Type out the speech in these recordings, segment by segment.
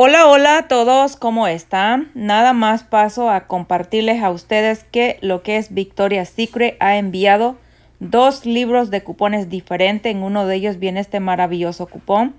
Hola, hola a todos, ¿cómo están? Nada más paso a compartirles a ustedes que lo que es Victoria Secret ha enviado dos libros de cupones diferentes. En uno de ellos viene este maravilloso cupón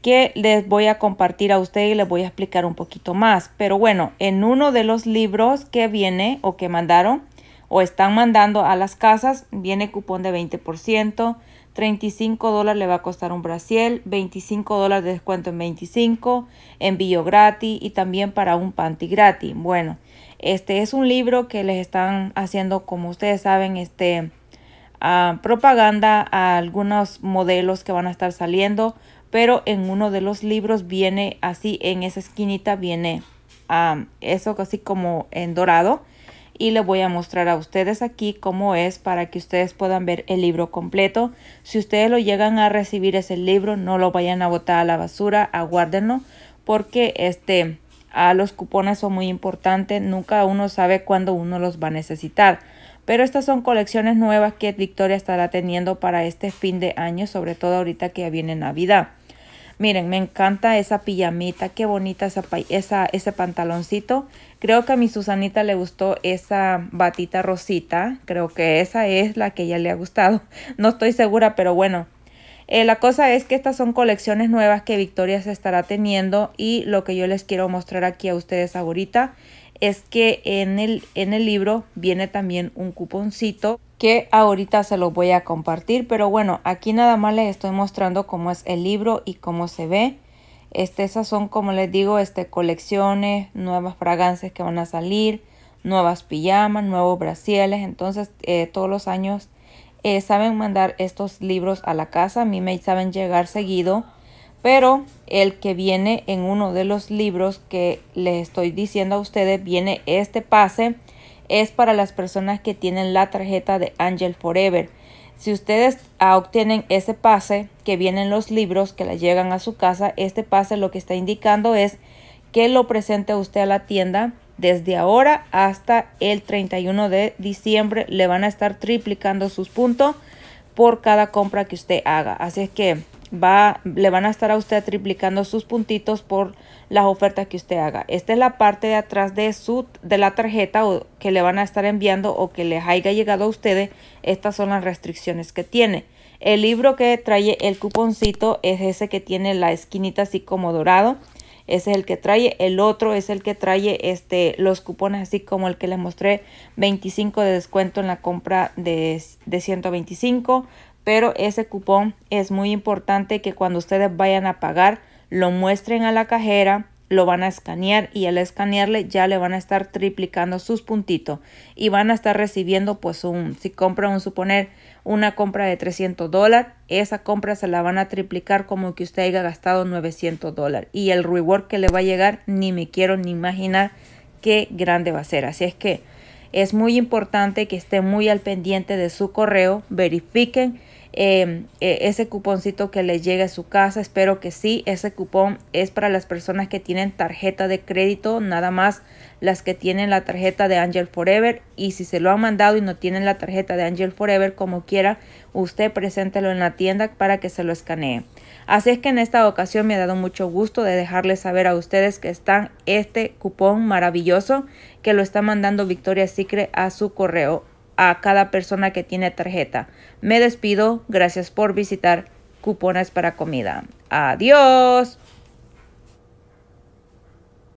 que les voy a compartir a ustedes y les voy a explicar un poquito más. Pero bueno, en uno de los libros que viene o que mandaron o están mandando a las casas, viene cupón de 20%, 35 dólares le va a costar un brasiel, 25 dólares de descuento en 25, envío gratis y también para un panty gratis. Bueno, este es un libro que les están haciendo, como ustedes saben, este ah, propaganda a algunos modelos que van a estar saliendo, pero en uno de los libros viene así, en esa esquinita viene ah, eso así como en dorado y le voy a mostrar a ustedes aquí cómo es para que ustedes puedan ver el libro completo. Si ustedes lo llegan a recibir ese libro, no lo vayan a botar a la basura, aguárdenlo porque este a los cupones son muy importantes, nunca uno sabe cuándo uno los va a necesitar. Pero estas son colecciones nuevas que Victoria estará teniendo para este fin de año, sobre todo ahorita que ya viene Navidad. Miren, me encanta esa pijamita, qué bonita esa, esa, ese pantaloncito. Creo que a mi Susanita le gustó esa batita rosita. Creo que esa es la que ya le ha gustado. No estoy segura, pero bueno. Eh, la cosa es que estas son colecciones nuevas que Victoria se estará teniendo y lo que yo les quiero mostrar aquí a ustedes ahorita es que en el, en el libro viene también un cuponcito que ahorita se los voy a compartir. Pero bueno, aquí nada más les estoy mostrando cómo es el libro y cómo se ve. Este, esas son, como les digo, este, colecciones, nuevas fragancias que van a salir, nuevas pijamas, nuevos brasiles. Entonces, eh, todos los años eh, saben mandar estos libros a la casa. A mí me saben llegar seguido. Pero el que viene en uno de los libros que les estoy diciendo a ustedes, viene este pase es para las personas que tienen la tarjeta de Angel Forever. Si ustedes ah, obtienen ese pase que vienen los libros que la llegan a su casa, este pase lo que está indicando es que lo presente usted a la tienda desde ahora hasta el 31 de diciembre. Le van a estar triplicando sus puntos por cada compra que usted haga. Así es que le van a estar a usted triplicando sus puntitos por las ofertas que usted haga. Esta es la parte de atrás de, su, de la tarjeta o que le van a estar enviando o que les haya llegado a ustedes. Estas son las restricciones que tiene. El libro que trae el cuponcito es ese que tiene la esquinita así como dorado ese es el que trae, el otro es el que trae este, los cupones así como el que les mostré, 25 de descuento en la compra de, de 125, pero ese cupón es muy importante que cuando ustedes vayan a pagar lo muestren a la cajera lo van a escanear y al escanearle ya le van a estar triplicando sus puntitos y van a estar recibiendo pues un si compra un suponer una compra de 300 dólares esa compra se la van a triplicar como que usted haya gastado 900 dólares y el reward que le va a llegar ni me quiero ni imaginar qué grande va a ser así es que es muy importante que esté muy al pendiente de su correo verifiquen Em, e, ese cuponcito que les llegue a su casa. Espero que sí. Ese cupón es para las personas que tienen tarjeta de crédito, nada más las que tienen la tarjeta de Angel Forever. Y si se lo han mandado y no tienen la tarjeta de Angel Forever, como quiera, usted preséntelo en la tienda para que se lo escanee. Así es que en esta ocasión me ha dado mucho gusto de dejarles saber a ustedes que está este cupón maravilloso que lo está mandando Victoria Secret a su correo a cada persona que tiene tarjeta. Me despido. Gracias por visitar Cupones para Comida. Adiós.